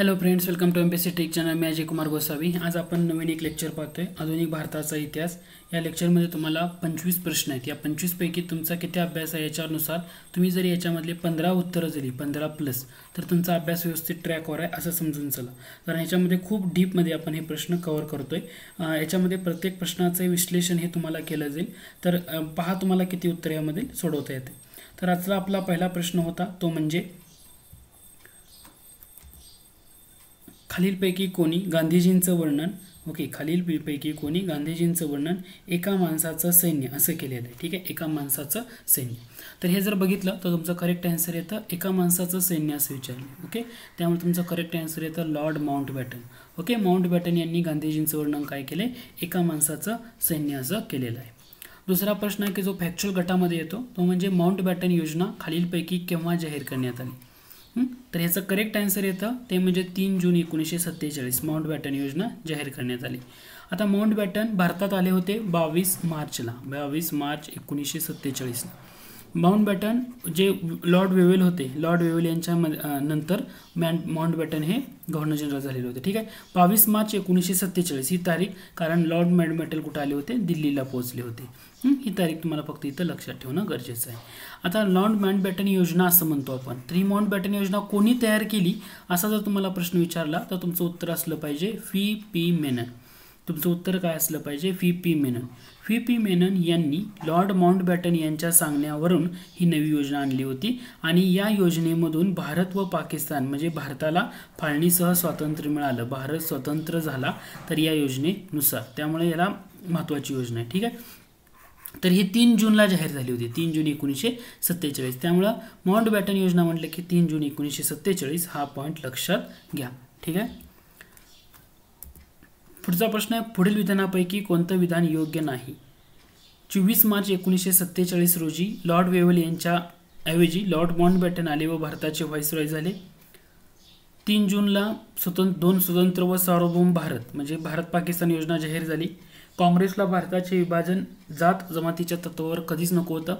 Hello friends welcome to M P C tech channel मी अजय कुमार गोसावी आज आपण नवन एक लेक्चर पाहतोय आधुनिक भारताचा इतिहास या लेक्चर लेक्चरमध्ये तुम्हारा पंचवीस प्रश्न है या पंचवीसपैकी तुम्हारा किती अभ्यास आहे याच्यानुसार तुम्हें जरी याच्यामधले पंद्रह उत्तर दिली पंद्रह प्लस तो तुम्हारा अभ्यास व्यवस्थित ट्रैक आहे असं समजून चला कारण खूब डीप मे अपन ये प्रश्न कवर करते आहे याच्यामध्ये प्रत्येक प्रश्नाच विश्लेषण हे तुम्हाला केलं जाईल तर पहा तुम्हारा किती उत्तर यामध्ये सोडवता येते तर आजचा अपना पहला प्रश्न होता तो खालीलपैकी कोणी गांधीजींचं वर्णन ओके खालीलपैकी कोणी गांधीजींचं वर्णन एका माणसाचं सैन्य असं केलेलं आहे ठीक आहे एका माणसाचं सैन्य तर हे जर बघितलं तर तुमचं करेक्ट आन्सर येतं एका माणसाचं सैन्य असं विचारलं ओके त्यामुळे तुमचं करेक्ट आन्सर येतं Lord Mountbatten okay Mountbatten यांनी गांधीजींचं वर्णन काय केलं आहे एका माणसाचं सैन्य असं केलेलं आहे दुसरा प्रश्न आहे की जो फॅक्च्युअल गटामध्ये येतो तो म्हणजे माउंट बॅटन योजना खालीलपैकी केव्हा जाहीर करण्यात आली तर याचं करेक्ट आन्सर येतं ते म्हणजे तीन जून एकोणीसशे सत्तेचाळीस माउंट बॅटन योजना जाहीर करण्यात आली आता माउंट बॅटन भारतात आले होते बावीस मार्चला बावीस मार्च एकोणीसशे सत्तेचाळीसला माउंट बॅटन जे लॉर्ड वेवेल होते लॉर्ड वेवेल यांच्या नंतर मॅन माउंट बॅटन हे गव्हर्नर जनरल झालेले होते ठीक आहे बावीस मार्च एकोणीसशे सत्तेचाळीस ही तारीख कारण लॉर्ड मेटल कुठं आले होते दिल्लीला पोहोचले होते ही तारीख तुम्हाला फक्त इथं लक्षात ठेवणं गरजेचं आहे आता लॉन्ड बॅटन योजना असं म्हणतो आपण थ्री ही बॅटन योजना कोणी तयार केली असा जर तुम्हाला प्रश्न विचारला तर तुमचं उत्तर असलं पाहिजे फी पी मेनन तुमचं उत्तर काय असलं पाहिजे V P Menon V P Menon यांनी लॉर्ड बॅटन यांच्या सांगण्यावरून ही नवी योजना आणली होती आणि या योजनेमधून भारत व पाकिस्तान म्हणजे भारताला फाळणीसह स्वातंत्र्य मिळालं भारत स्वतंत्र झाला तर या योजनेनुसार त्यामुळे याला महत्त्वाची योजना आहे ठीक आहे तर हे तीन जूनला जाहीर झाली होती तीन जून एकोणीसशे सत्तेचाळीस त्यामुळं माउंट बॅटन योजना म्हटलं की तीन जून एकोणीसशे सत्तेचाळीस हा पॉईंट लक्षात घ्या ठीक आहे पुढचा प्रश्न आहे पुढील विधानापैकी कोणतं विधान योग्य नाही चोवीस मार्च एकोणीसशे सत्तेचाळीस रोजी लॉर्ड वेवल यांच्या ऐवजी लॉर्ड माउंट बॅटन आले व भारताचे रॉय झाले तीन जूनला स्वतंत्र दोन स्वतंत्र व सार्वभौम भारत म्हणजे भारत पाकिस्तान योजना जाहीर झाली काँग्रेसला भारताचे विभाजन जात जमातीच्या तत्वावर कधीच नको होतं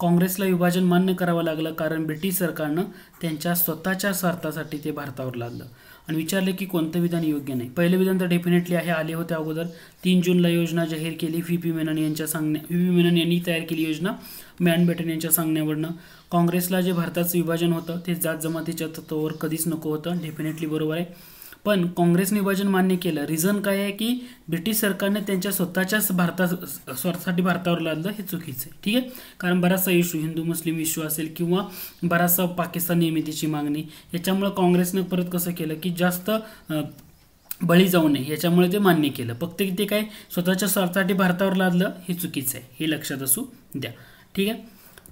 काँग्रेसला विभाजन मान्य करावं लागलं कारण ब्रिटिश सरकारनं त्यांच्या स्वतःच्या स्वार्थासाठी ते भारतावर लादलं आणि विचारले की कोणतं विधान योग्य नाही पहिलं विधान तर डेफिनेटली आहे आले होते अगोदर तीन जूनला योजना जाहीर केली व्ही पी मेनन यांच्या सांगण्या व्ही पी मेनन यांनी तयार केली योजना बेटन यांच्या सांगण्यावरनं काँग्रेसला जे भारताचं विभाजन होतं ते जात जमातीच्या तत्वावर कधीच नको होतं डेफिनेटली बरोबर आहे पण काँग्रेस विभाजन मान्य केलं रिझन काय आहे की ब्रिटिश सरकारने त्यांच्या स्वतःच्याच भारता स्वतःसाठी भारतावर लादलं हे चुकीचं आहे ठीक आहे कारण बराचसा इशू हिंदू मुस्लिम इशू असेल किंवा बराचसा पाकिस्तान निर्मितीची मागणी याच्यामुळं काँग्रेसनं परत कसं केलं की जास्त बळी जाऊ नये याच्यामुळे ते मान्य केलं फक्त ते काय स्वतःच्या स्वार्थासाठी भारतावर लादलं हे चुकीचं आहे हे लक्षात असू द्या ठीक आहे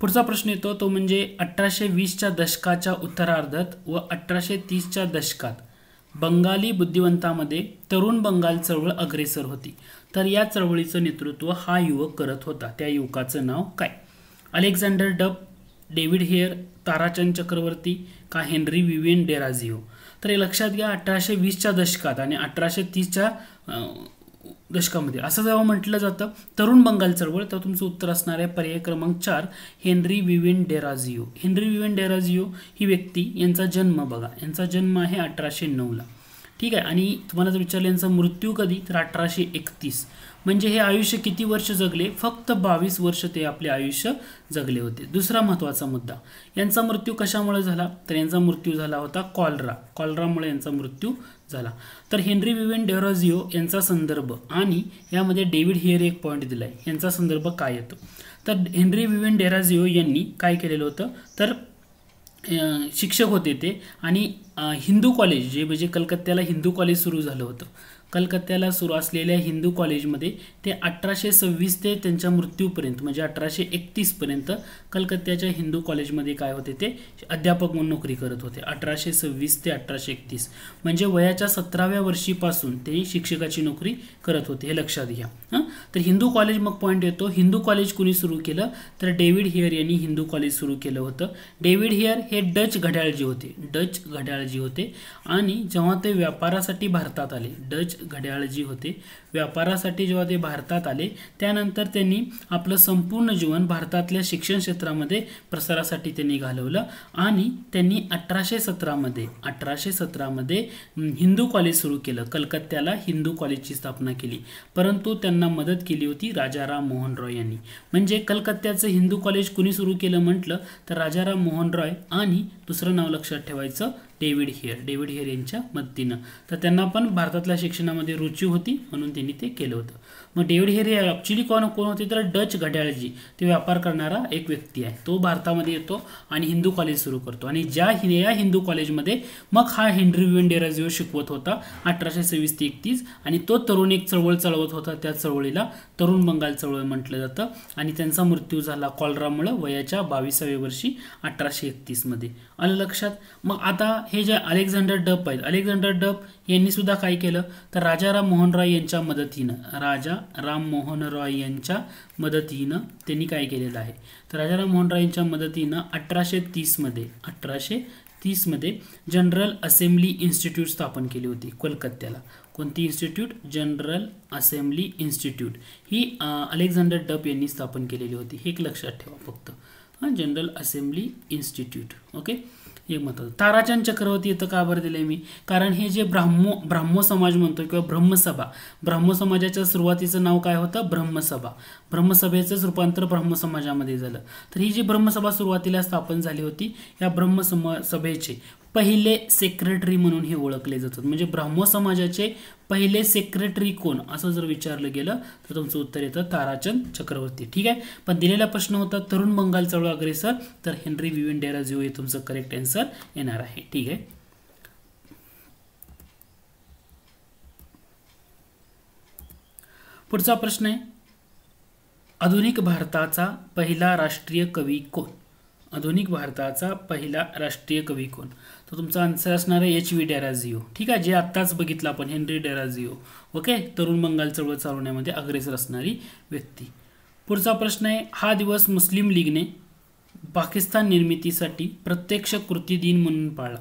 पुढचा प्रश्न येतो तो म्हणजे अठराशे वीसच्या दशकाच्या उत्तरार्धात व अठराशे तीसच्या दशकात बंगाली बुद्धिवंतामध्ये तरुण बंगाल चळवळ अग्रेसर होती तर या चळवळीचं नेतृत्व हा युवक करत होता त्या युवकाचं नाव काय Alexander Duff David Hare Tarachand Chakravarti का हेनरी विवियन डेराझिओ तर हे लक्षात घ्या अठराशे वीसच्या दशकात आणि अठराशे तीसच्या दशकामध्ये असं जेव्हा म्हटलं जातं तरुण बंगाल चळवळ तर तुमचं उत्तर असणार आहे पर्याय क्रमांक चार Henry Vivian Derozio Henry Vivian Derozio ही व्यक्ती यांचा जन्म बघा यांचा जन्म आहे अठराशे नऊला ठीक आहे आणि तुम्हाला जर विचारलं यांचा मृत्यू कधी तर अठराशे एकतीस म्हणजे हे आयुष्य किती वर्ष जगले फक्त बावीस वर्ष ते आपले आयुष्य जगले होते दुसरा महत्त्वाचा मुद्दा यांचा मृत्यू कशामुळे झाला तर यांचा मृत्यू झाला होता कॉलरा कॉलरामुळे यांचा मृत्यू झाला तर हेनरी विवेन डेरोझिओ यांचा संदर्भ आणि यामध्ये डेव्हिड हिअर एक पॉईंट दिला आहे यांचा संदर्भ काय येतो तर हेनरी विवेन डेराझिओ यांनी काय केलेलं होतं तर शिक्षक होते ते आणि हिंदू कॉलेज जे म्हणजे कलकत्त्याला हिंदू कॉलेज सुरू झालं होतं कलकत्त्याला सुरू असलेल्या हिंदू कॉलेजमध्ये ते अठराशे सव्वीस ते त्यांच्या मृत्यूपर्यंत म्हणजे अठराशे एकतीसपर्यंत कलकत्त्याच्या हिंदू कॉलेजमध्ये काय होते ते अध्यापक म्हणून नोकरी करत होते अठराशे सव्वीस ते अठराशे एकतीस म्हणजे वयाच्या सतराव्या वर्षीपासून ते शिक्षकाची नोकरी करत होते हे लक्षात घ्या तर हिंदू कॉलेज मग पॉईंट येतो हिंदू कॉलेज कुणी सुरू केलं तर डेव्हिड हिअर यांनी हिंदू कॉलेज सुरू केलं होतं डेव्हिड हिअर हे डच घड्याळजी होते डच घड्याळजी होते आणि जेव्हा ते व्यापारासाठी भारतात आले डच घड्याळ जी होते व्यापारासाठी जेव्हा ते भारतात आले त्यानंतर त्यांनी आपलं संपूर्ण जीवन भारतातल्या शिक्षण क्षेत्रामध्ये प्रसारासाठी त्यांनी घालवलं आणि त्यांनी अठराशे सतरामध्ये अठराशे सतरामध्ये हिंदू कॉलेज सुरू केलं कलकत्त्याला हिंदू कॉलेजची स्थापना केली परंतु त्यांना मदत केली होती राजाराम मोहन रॉय यांनी म्हणजे कलकत्त्याचं हिंदू कॉलेज कुणी सुरू केलं म्हटलं तर राजाराम मोहन रॉय आणि दुसरं नाव लक्षात ठेवायचं डेव्हिड हेअर डेव्हिड हेअर यांच्या मदतीनं तर त्यांना पण भारतातल्या शिक्षणामध्ये रुची होती म्हणून त्यांनी ते केलं होतं मग डेव्हिड हेरी ॲक्च्युली कोण कोण होते तर डच घड्याळजी ते व्यापार करणारा एक व्यक्ती आहे तो भारतामध्ये येतो आणि हिंदू कॉलेज सुरू करतो आणि ज्या या हिंदू कॉलेजमध्ये मग हा हेन्री विन शिकवत होता अठराशे सव्वीस ते एकतीस आणि तो तरुण एक चळवळ चळवत होता त्या चळवळीला तरुण बंगाल चळवळ म्हटलं जातं आणि त्यांचा मृत्यू झाला कॉलरामुळं वयाच्या बावीसाव्या वर्षी अठराशे एकतीसमध्ये आलं लक्षात मग आता हे जे अलेक्झांडर डप आहेत अलेक्झांडर डप यांनी सुद्धा काय केलं तर राजा राम मोहन रॉय यांच्या मदतीनं राजा राम मोहन रॉय यांच्या मदतीनं त्यांनी काय केलेलं आहे तर राजा राम मोहन रॉय यांच्या मदतीनं अठराशे तीसमध्ये अठराशे तीसमध्ये जनरल असेंब्ली इन्स्टिट्यूट स्थापन केली होती कोलकात्याला कोणती इन्स्टिट्यूट जनरल असेंब्ली इन्स्टिट्यूट ही अलेक्झांडर डप यांनी स्थापन केलेली होती हे एक लक्षात ठेवा फक्त जनरल असेंब्ली इन्स्टिट्यूट ओके एक महत्वाचं ताराचंद चक्रवर्ती इथं का बरं दिलं मी कारण हे जे ब्राह्मो ब्राह्मो समाज म्हणतो किंवा ब्रह्मसभा ब्राह्मो समाजाच्या सुरुवातीचं नाव काय होतं ब्रह्मसभा ब्रह्मसभेचंच रूपांतर ब्रह्म समाजामध्ये झालं तर ही जी ब्रह्मसभा सुरुवातीला स्थापन झाली होती या ब्रह्मसम सभेचे पहिले सेक्रेटरी म्हणून हे ओळखले जातात म्हणजे ब्राह्मो समाजाचे पहिले सेक्रेटरी कोण असं जर विचारलं गेलं तर तुमचं उत्तर येतं ताराचंद चक्रवर्ती ठीक आहे पण दिलेला प्रश्न होता तरुण बंगाल चळवळ अग्रेसर तर हेनरी विविन डेराजीओ हे तुमचं करेक्ट आन्सर येणार आहे ठीक आहे पुढचा प्रश्न आहे आधुनिक भारताचा पहिला राष्ट्रीय कवी कोण आधुनिक भारताचा पहिला राष्ट्रीय कवी कोण तर तुमचा आन्सर असणार आहे एच व्ही डेराझिओ ठीक आहे जे आत्ताच बघितलं आपण हेनरी डेराझिओ ओके तरुण बंगाल चळवळ चालवण्यामध्ये अग्रेसर असणारी व्यक्ती पुढचा प्रश्न आहे हा दिवस मुस्लिम लीगने पाकिस्तान निर्मितीसाठी प्रत्यक्ष कृती दिन म्हणून पाळला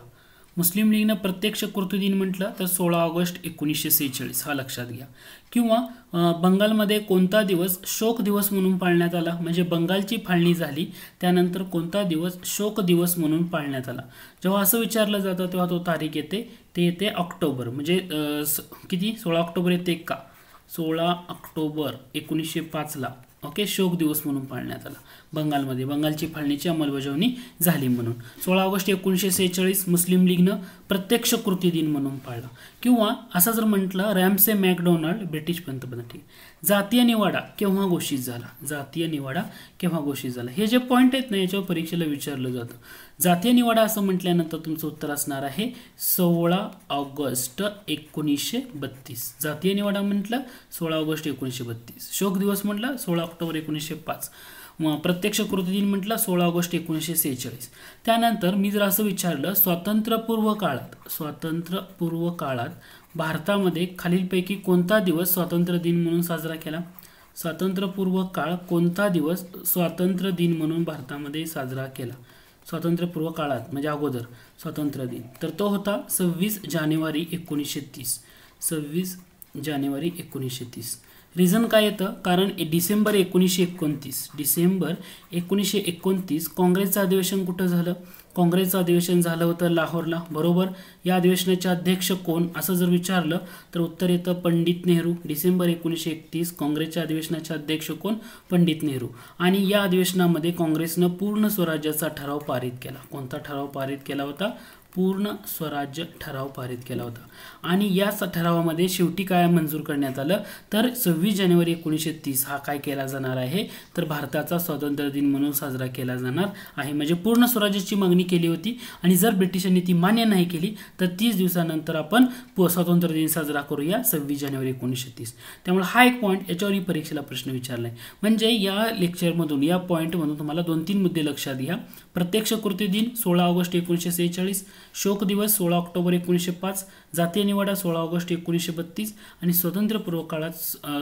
मुस्लिम लीगनं प्रत्यक्ष कृतुदिन म्हटलं तर सोळा ऑगस्ट एकोणीसशे सेहेचाळीस हा लक्षात घ्या किंवा बंगालमध्ये कोणता दिवस शोक दिवस म्हणून पाळण्यात आला म्हणजे बंगालची फाळणी झाली त्यानंतर कोणता दिवस शोक दिवस म्हणून पाळण्यात आला जेव्हा असं विचारलं जातं तेव्हा तो तारीख येते ते येते ऑक्टोबर म्हणजे किती सोळा ऑक्टोबर येते का सोळा ऑक्टोबर एकोणीसशे पाचला ओके शोक दिवस म्हणून पाळण्यात आला बंगालमध्ये बंगालची फाळणीची अंमलबजावणी झाली म्हणून सोळा ऑगस्ट एकोणीसशे सेहेचाळीस मुस्लिम लीगनं प्रत्यक्ष कृती दिन म्हणून पाळला किंवा असं जर म्हटलं रॅमसे मॅकडोनाल्ड ब्रिटिश पंतप्रधान ठीक जातीय निवाडा केव्हा घोषित झाला जातीय निवाडा केव्हा घोषित झाला हे जे पॉईंट आहेत ना याच्यावर परीक्षेला विचारलं जातं जातीय निवाडा असं म्हटल्यानंतर तुमचं उत्तर असणार आहे सोळा ऑगस्ट एकोणीसशे बत्तीस जातीय निवाडा म्हटलं सोळा ऑगस्ट एकोणीसशे बत्तीस शोक दिवस म्हटलं सोळा ऑक्टोबर एकोणीसशे पाच प्रत्यक्ष कृती दिन म्हटलं सोळा ऑगस्ट एकोणीसशे सेहेचाळीस त्यानंतर मी जर असं विचारलं स्वातंत्र्यपूर्व काळात स्वातंत्र्यपूर्व काळात भारतामध्ये खालीलपैकी कोणता दिवस स्वातंत्र्य दिन म्हणून साजरा केला स्वातंत्र्यपूर्व काळ कोणता दिवस स्वातंत्र्य दिन म्हणून भारतामध्ये साजरा केला स्वातंत्र्यपूर्व काळात म्हणजे अगोदर स्वातंत्र्य दिन तर तो होता सव्वीस जानेवारी एकोणीसशे तीस सव्वीस जानेवारी एकोणीसशे तीस रिझन काय येतं कारण डिसेंबर एकोणीसशे एकोणतीस डिसेंबर एकोणीसशे एकोणतीस काँग्रेसचं अधिवेशन कुठं झालं काँग्रेसचं अधिवेशन झालं होतं लाहोरला बरोबर या अधिवेशनाचे अध्यक्ष कोण असं जर विचारलं तर उत्तर येतं पंडित नेहरू डिसेंबर एकोणीसशे एकतीस काँग्रेसच्या अधिवेशनाचे अध्यक्ष कोण पंडित नेहरू आणि या अधिवेशनामध्ये काँग्रेसनं पूर्ण स्वराज्याचा ठराव पारित केला कोणता ठराव पारित केला होता पूर्ण स्वराज्य ठराव पारित केला होता आणि या ठरावामध्ये शेवटी काय मंजूर करण्यात आलं तर सव्वीस जानेवारी एकोणीसशे तीस हा काय केला जाणार आहे तर भारताचा स्वातंत्र्य दिन म्हणून साजरा केला जाणार आहे म्हणजे पूर्ण स्वराज्याची मागणी केली होती आणि जर ब्रिटिशांनी ती मान्य नाही केली तर तीस दिवसानंतर आपण स्वातंत्र्य दिन साजरा करूया सव्वीस जानेवारी एकोणीसशे तीस त्यामुळे हा एक पॉईंट याच्यावरही परीक्षेला प्रश्न विचारला आहे म्हणजे या लेक्चरमधून या पॉईंटमधून तुम्हाला दोन तीन मुद्दे लक्षात घ्या प्रत्यक्ष कृती दिन सोळा ऑगस्ट एकोणीसशे सेहेचाळीस शोक दिवस सोळा ऑक्टोबर एकोणीसशे पाच जातीय निवाडा सोळा ऑगस्ट एकोणीसशे बत्तीस आणि स्वातंत्र्यपूर्व काळात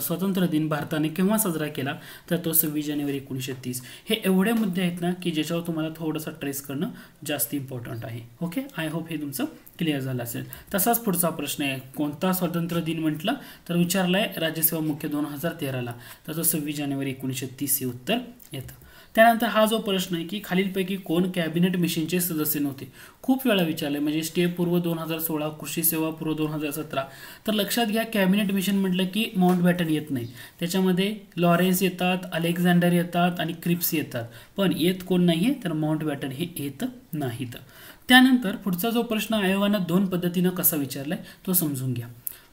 स्वातंत्र्य दिन भारताने केव्हा साजरा केला तर तो सव्वीस जानेवारी एकोणीसशे तीस हे एवढे मुद्दे आहेत ना की ज्याच्यावर तुम्हाला थोडंसं ट्रेस करणं जास्त इम्पॉर्टंट आहे ओके आय होप हे तुमचं क्लिअर झालं असेल तसाच पुढचा प्रश्न आहे कोणता स्वातंत्र्य दिन म्हटलं तर विचारला आहे राज्यसेवा मुख्य दोन हजार तेराला तर तो सव्वीस जानेवारी एकोणीसशे तीस हे उत्तर येतं त्यानंतर हा जो प्रश्न आहे की खालीलपैकी कोण कॅबिनेट मिशनचे सदस्य नव्हते खूप वेळा विचारले म्हणजे स्टे पूर्व दोन हजार सोळा कृषी सेवा पूर्व दोन हजार सतरा तर लक्षात घ्या कॅबिनेट मिशन म्हटलं की माउंट बॅटन येत नाही त्याच्यामध्ये लॉरेन्स येतात अलेक्झांडर येतात आणि क्रिप्स येतात पण येत कोण नाही आहे तर माउंट बॅटन हे येत नाहीत त्यानंतर पुढचा जो प्रश्न आयोगानं दोन पद्धतीनं कसा विचारलाय तो समजून घ्या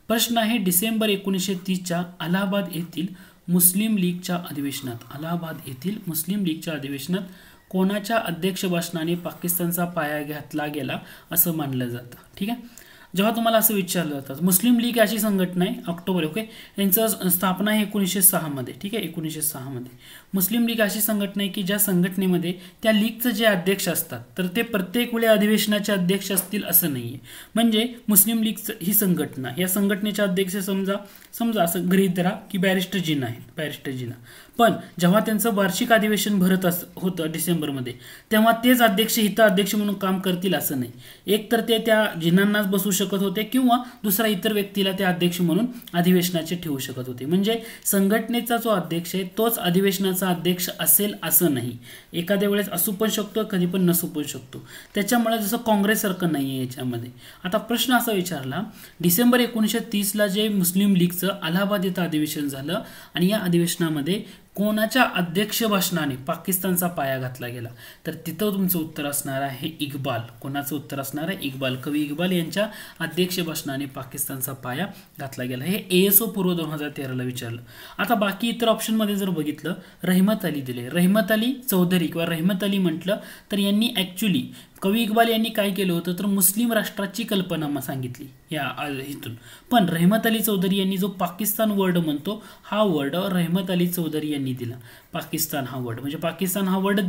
प्रश्न आहे डिसेंबर एकोणीसशे तीसच्या अलाहाबाद येथील मुस्लिम लीगच्या अधिवेशनात अलाहाबाद येथील मुस्लिम लीगच्या अधिवेशनात कोणाच्या अध्यक्ष भाषणाने पाकिस्तानचा पाया घातला गेला असं मानलं जातं ठीक आहे जेव्हा तुम्हाला असं विचारलं जातं मुस्लिम लीग अशी संघटना आहे ऑक्टोबर ओके यांचं स्थापना आहे एकोणीसशे सहामध्ये ठीक आहे एकोणीसशे सहामध्ये मुस्लिम लीग अशी संघटना आहे की ज्या संघटनेमध्ये त्या लीगचं जे अध्यक्ष असतात तर ते प्रत्येक वेळी अधिवेशनाचे अध्यक्ष असतील असं नाही म्हणजे मुस्लिम लीगचं ही संघटना या संघटनेच्या अध्यक्ष समजा समजा असं गृहित धरा की बॅरिस्टर जिना आहेत बॅरिस्टर जिना पण जेव्हा त्यांचं वार्षिक अधिवेशन भरत अस होतं डिसेंबरमध्ये तेव्हा तेच अध्यक्ष हित अध्यक्ष म्हणून काम करतील असं नाही एकतर ते त्या जिनांनाच बसू शकत होते किंवा दुसरा इतर व्यक्तीला ते अध्यक्ष म्हणून अधिवेशनाचे ठेवू शकत होते म्हणजे संघटनेचा जो अध्यक्ष आहे तोच अधिवेशनाचा अध्यक्ष असेल असं नाही एखाद्या वेळेस असू पण शकतो कधी पण नसू पण शकतो त्याच्यामुळे जसं काँग्रेससारखं नाही आहे याच्यामध्ये आता प्रश्न असा विचारला डिसेंबर एकोणीसशे तीसला जे मुस्लिम लीगचं अलाहाबाद इथं अधिवेशन झालं आणि या अधिवेशनामध्ये कोणाच्या अध्यक्ष भाषणाने पाकिस्तानचा पाया घातला गेला तर तिथं तुमचं उत्तर असणार आहे इक्बाल कोणाचं उत्तर असणार आहे इक्बाल कवी इक्बाल यांच्या अध्यक्ष भाषणाने पाकिस्तानचा पाया घातला गेला हे ए एस ओ पूर्व दोन हजार तेराला विचारलं आता बाकी इतर ऑप्शनमध्ये जर बघितलं रहमत अली दिले रहमत अली चौधरी किंवा रहमत अली म्हटलं तर यांनी ॲक्च्युली कवी इकबाल यांनी काय केलं होतं तर मुस्लिम राष्ट्राची कल्पना सांगितली या इथून पण रहमत अली चौधरी यांनी जो पाकिस्तान वर्ड म्हणतो हा वर्ड रहमत अली चौधरी यांनी दिला पाकिस्तान हा वर्ड म्हणजे पाकिस्तान हा वर्ड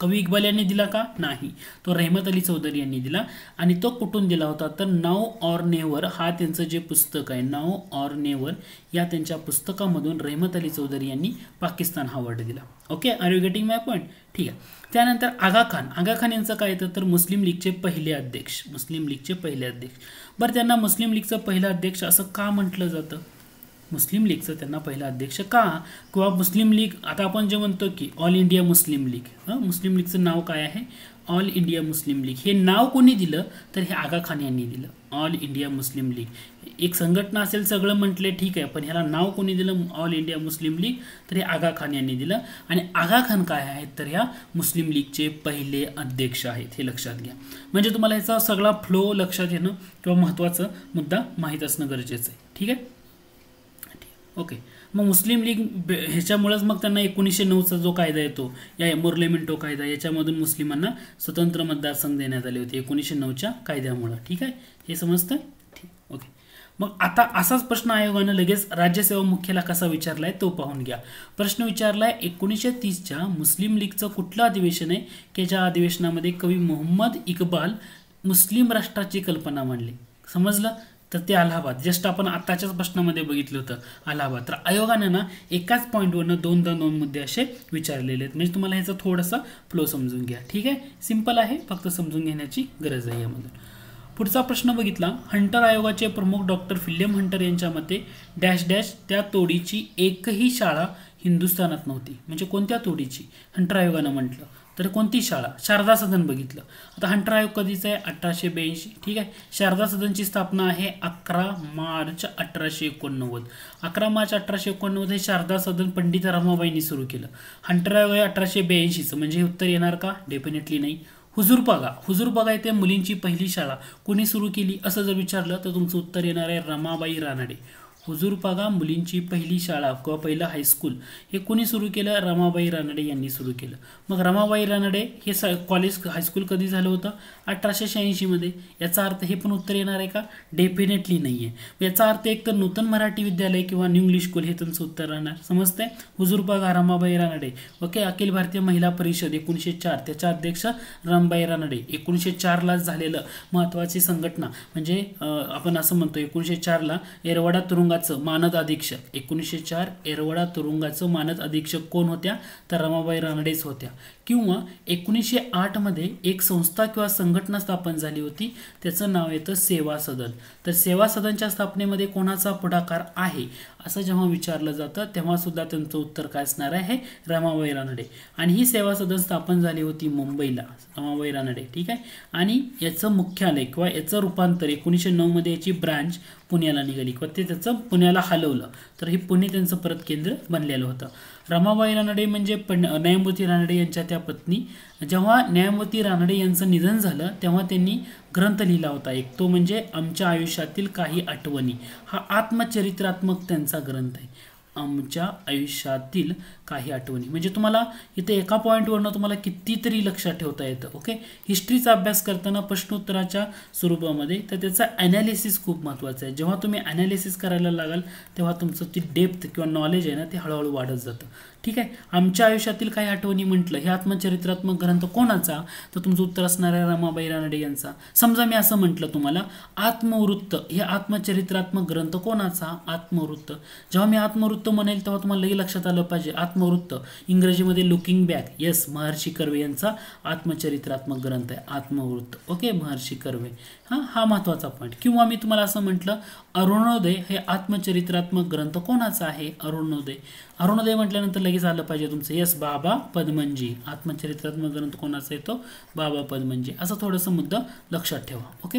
कवी इकबाल यांनी दिला का नाही तो रहमत अली चौधरी यांनी दिला आणि तो कुठून दिला होता तर नाव ऑर नेवर हा त्यांचं जे पुस्तक आहे नाव ऑर नेवर या त्यांच्या पुस्तकामधून रहमत अली चौधरी यांनी पाकिस्तान हा वर्ड दिला okay are you getting my point ठीक आहे त्यानंतर आगा खान आगा खान यांचं काय येतं तर मुस्लिम लीगचे पहिले अध्यक्ष मुस्लिम लीगचे पहिले अध्यक्ष बरं त्यांना मुस्लिम लीगचं पहिलं अध्यक्ष असं का म्हटलं जातं मुस्लिम लीगचं त्यांना पहिला अध्यक्ष का किंवा मुस्लिम लीग आता आपण जे म्हणतो की ऑल इंडिया मुस्लिम लीग हां मुस्लिम लीगचं नाव काय आहे ऑल इंडिया मुस्लिम लीग हे नाव कोणी दिलं तर हे आगा खान यांनी दिलं ऑल इंडिया मुस्लिम लीग एक संघटना असेल सगळं म्हटले ठीक आहे पण ह्याला नाव कोणी दिलं ऑल इंडिया मुस्लिम लीग तर हे आगा खान यांनी दिलं आणि आगा खान काय आहेत तर ह्या मुस्लिम लीगचे पहिले अध्यक्ष आहेत हे लक्षात घ्या म्हणजे तुम्हाला ह्याचा सगळा फ्लो लक्षात येणं किंवा महत्त्वाचा मुद्दा माहीत असणं गरजेचं आहे ठीक आहे ओके मग मुस्लिम लीग ह्याच्यामुळेच मग त्यांना एकोणीसशे नऊचा जो कायदा येतो या मिंटो कायदा याच्यामधून मुस्लिमांना स्वतंत्र मतदारसंघ देण्यात आले होते एकोणीसशे नऊच्या कायद्यामुळं ठीक आहे हे समजतं ओके मग आता असाच प्रश्न आयोगानं लगेच राज्यसेवा मुख्याला कसा विचारलाय तो पाहून घ्या प्रश्न विचारलाय एकोणीसशे तीसच्या मुस्लिम लीगचं कुठलं अधिवेशन आहे की ज्या अधिवेशनामध्ये कवी मोहम्मद इक्बाल मुस्लिम राष्ट्राची कल्पना मांडली समजलं तर ते अलाहाबाद जस्ट आपण आत्ताच्याच प्रश्नामध्ये बघितलं होतं अलाहाबाद तर आयोगाने ना एकाच पॉईंटवरनं दोनदा दोन मुद्दे असे विचारलेले आहेत म्हणजे तुम्हाला ह्याचा थोडासा फ्लो समजून घ्या ठीक आहे सिंपल आहे फक्त समजून घेण्याची गरज आहे यामधून पुढचा प्रश्न बघितला हंटर आयोगाचे प्रमुख डॉक्टर फिल्यम हंटर यांच्या मते डॅश डॅश त्या तोडीची एकही शाळा हिंदुस्थानात नव्हती म्हणजे कोणत्या तोडीची हंटर आयोगानं म्हटलं तर कोणती शाळा शारदा सदन बघितलं आता हंटर आयोग कधीचा आहे अठराशे ब्याऐंशी ठीक आहे शारदा सदनची स्थापना आहे अकरा मार्च अठराशे एकोणनव्वद अकरा मार्च अठराशे एकोणनव्वद हे शारदा सदन पंडित रमाबाईंनी सुरू केलं हंटर आयोग आहे अठराशे ब्याऐंशीचं म्हणजे हे उत्तर येणार का डेफिनेटली नाही हुजूर हुजूर हुजूरबागा येते मुलींची पहिली शाळा कोणी सुरू केली असं जर विचारलं तर तुमचं उत्तर येणार आहे रमाबाई रानडे हुजूरपागा मुलींची पहिली शाळा किंवा पहिलं हायस्कूल हे कोणी सुरू केलं रमाबाई रानडे यांनी सुरू केलं मग रमाबाई रानडे हे स कॉलेज हायस्कूल कधी झालं होतं अठराशे शहाऐंशीमध्ये याचा अर्थ हे पण उत्तर येणार आहे का डेफिनेटली नाही आहे याचा अर्थ एक तर नूतन मराठी विद्यालय किंवा न्यू इंग्लिश स्कूल हे त्यांचं उत्तर राहणार समजतंय हुजूरपागा रमाबाई रानडे ओके अखिल भारतीय महिला परिषद एकोणीसशे चार त्याच्या अध्यक्ष रामबाई रानडे एकोणीसशे चारला झालेलं महत्त्वाची संघटना म्हणजे आपण असं म्हणतो एकोणीसशे चारला येरवाडा तुरुंग तुरुंगाचं मानद अधीक्षक एकोणीसशे चार एरवडा तुरुंगाचं मानद अधीक्षक कोण होत्या तर रमाबाई रानडेच होत्या किंवा एकोणीसशे आठमध्ये एक संस्था किंवा संघटना स्थापन झाली होती त्याचं नाव येतं सेवा सदन तर सेवा सदनच्या स्थापनेमध्ये कोणाचा पुढाकार आहे असं जेव्हा विचारलं जातं तेव्हासुद्धा त्यांचं उत्तर काय असणार आहे रमाबाई रानडे आणि ही सेवा सदन स्थापन झाली होती मुंबईला रमाबाई रानडे ठीक आहे आणि याचं मुख्यालय किंवा याचं रूपांतर एकोणीसशे नऊमध्ये याची ब्रांच पुण्याला निघाली किंवा ते त्याचं पुण्याला हलवलं तर हे पुणे त्यांचं परत केंद्र बनलेलं होतं रमाबाई रानडे म्हणजे पण न्यायमूर्ती रानडे यांच्या त्या पत्नी जेव्हा न्यायमूर्ती रानडे यांचं निधन झालं तेव्हा त्यांनी ग्रंथ लिहिला होता एक तो म्हणजे आमच्या आयुष्यातील काही आठवणी हा आत्मचरित्रात्मक त्यांचा ग्रंथ आहे आमच्या आयुष्यातील काही आठवणी म्हणजे तुम्हाला इथे एका पॉईंटवरनं तुम्हाला कितीतरी लक्षात ठेवता येतं ओके हिस्ट्रीचा अभ्यास करताना प्रश्नोत्तराच्या स्वरूपामध्ये तर त्याचा ॲनालिसिस खूप महत्त्वाचा आहे जेव्हा तुम्ही ॲनालिसिस करायला लागाल तेव्हा तुमचं ती डेप्थ किंवा नॉलेज आहे ना ते हळूहळू वाढत जातं ठीक आहे आमच्या आयुष्यातील काही आठवणी म्हटलं हे आत्मचरित्रात्मक ग्रंथ कोणाचा तर तुमचं उत्तर असणार आहे रमाबाई रानडे यांचा समजा मी असं म्हटलं तुम्हाला आत्मवृत्त हे आत्मचरित्रात्मक ग्रंथ कोणाचा आत्मवृत्त जेव्हा मी आत्मवृत्त म्हणेल तेव्हा तुम्हाला लक्षात आलं पाहिजे आत्म आत्मवृत्त इंग्रजीमध्ये looking back yes, Maharshi Karve यांचा आत्मचरित्रात्मक ग्रंथ आहे आत्मवृत्त ओके महर्षी कर्वे हां हा महत्त्वाचा पॉईंट किंवा मी तुम्हाला असं म्हटलं अरुणोदय हे आत्मचरित्रात्मक ग्रंथ कोणाचा आहे अरुणोदय अरुणोदय म्हटल्यानंतर लगेच आलं पाहिजे तुमचं यस बाबा पद्मनजी म्हणजे. आत्मचरित्रात्मक ग्रंथ कोणाचा येतो बाबा पद्मनजी म्हणजे. असा थोडासा मुद्दा लक्षात ठेवा ओके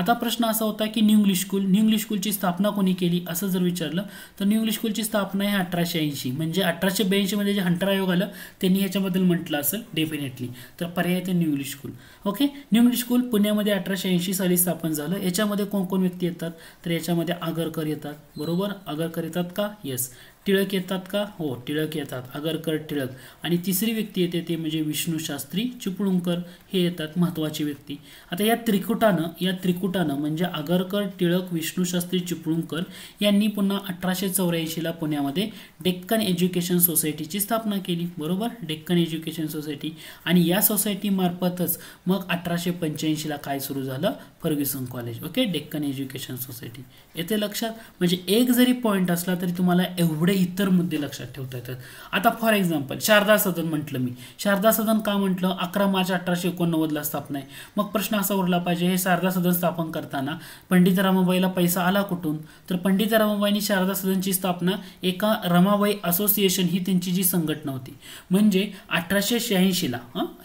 आता प्रश्न असा होता की new English school new English स्कूलची स्थापना कोणी केली असं जर विचारलं तर न्यू इंग्लिश स्कूलची स्थापना आहे अठराशे ऐंशी म्हणजे अठराशे ब्याऐंशीमध्ये जे हंटर आयोग आलं त्यांनी ह्याच्याबद्दल म्हटलं असेल डेफिनेटली तर पर्याय ते new English school okay new English school पुण्यामध्ये अठराशे ऐंशी साली स्थापन झालं याच्यामध्ये कोण कोण व्यक्ती येतात तर याच्यामध्ये आगरकर येतात बरोबर आगरकर येतात का येस टिळक येतात का हो टिळक येतात आगरकर टिळक आणि तिसरी व्यक्ती येते ते म्हणजे विष्णू शास्त्री चिपळूणकर हे येतात महत्त्वाची व्यक्ती आता या त्रिकुटानं या त्रिकुटानं म्हणजे आगरकर टिळक विष्णू शास्त्री चिपळूणकर यांनी पुन्हा अठराशे चौऱ्याऐंशीला पुण्यामध्ये डेक्कन एज्युकेशन सोसायटीची स्थापना केली बरोबर डेक्कन एज्युकेशन सोसायटी आणि या सोसायटीमार्फतच मग अठराशे पंच्याऐंशीला काय सुरू झालं Fergusson college okay Deccan education society येथे लक्षात म्हणजे एक जरी पॉईंट असला तरी तुम्हाला एवढे इतर मुद्दे लक्षात ठेवता येतात आता फॉर एक्झाम्पल शारदा सदन म्हटलं मी शारदा सदन का म्हटलं अकरा मार्च अठराशे एकोणनव्वदला स्थापना आहे मग प्रश्न असा उरला पाहिजे हे शारदा सदन स्थापन करताना पंडित रमाबाईला पैसा आला कुठून तर पंडित रमाबाईंनी शारदा सदनची स्थापना एका रमाबाई असोसिएशन ही त्यांची जी संघटना होती म्हणजे अठराशे शहाऐंशीला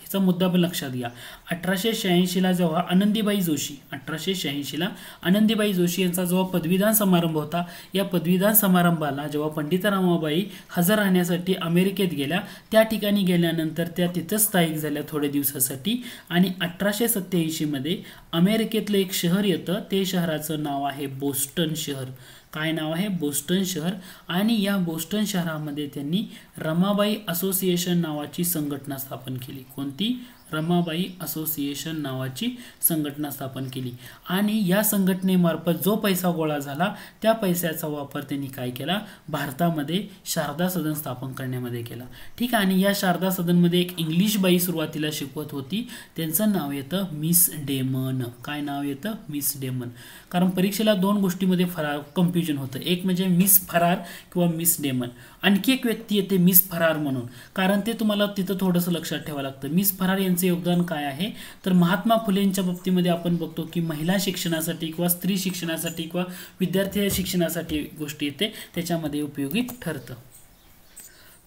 ह्याचा मुद्दा पण लक्षात घ्या अठराशे शहाऐंशीला जेव्हा आनंदीबाई जोशी अठराशे शहाऐंशीला आनंदीबाई जोशी यांचा जेव्हा पदवीदान समारंभ होता या पदवीदान समारंभाला जेव्हा रामाबाई हजर राहण्यासाठी अमेरिकेत गेल्या त्या ठिकाणी गेल्यानंतर त्या तिथंच स्थायिक झाल्या थोड्या दिवसासाठी आणि अठराशे सत्त्याऐंशीमध्ये अमेरिकेतलं एक शहर येतं ते शहराचं नाव आहे बोस्टन शहर काय नाव आहे बोस्टन शहर आणि या बोस्टन शहरामध्ये त्यांनी रमाबाई असोसिएशन नावाची संघटना स्थापन केली कोणती रमाबाई असोसिएशन नावाची संघटना स्थापन केली आणि या संघटनेमार्फत जो पैसा गोळा झाला त्या पैशाचा वापर त्यांनी काय केला भारतामध्ये शारदा सदन स्थापन करण्यामध्ये केला ठीक आहे आणि या शारदा सदनमध्ये एक इंग्लिश बाई सुरुवातीला शिकवत होती त्यांचं नाव येतं मिस डेमन काय नाव येतं मिस डेमन कारण परीक्षेला दोन गोष्टीमध्ये फरार कन्फ्युजन होतं एक म्हणजे मिस फरार किंवा मिस डेमन आणखी एक व्यक्ती येते मिस फरार म्हणून कारण ते तुम्हाला तिथं थोडंसं लक्षात ठेवावं लागतं मिस फरार यांचं योगदान काय आहे तर महात्मा फुलेंच्या बाबतीमध्ये आपण बघतो की महिला शिक्षणासाठी किंवा स्त्री शिक्षणासाठी किंवा विद्यार्थी शिक्षणासाठी गोष्टी येते त्याच्यामध्ये उपयोगी ठरतं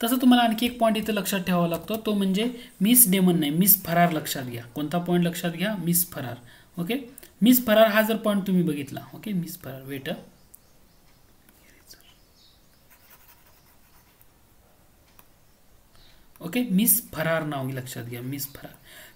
तसं तुम्हाला आणखी एक पॉईंट इथं लक्षात ठेवावा लागतो तो म्हणजे मिस डेमन नाही मिस फरार लक्षात घ्या कोणता पॉईंट लक्षात घ्या मिस फरार ओके मिस फरार हा जर पॉईंट तुम्ही बघितला okay Miss Farrar wait okay Miss Farrar नाव लक्षात घ्या मिस फरार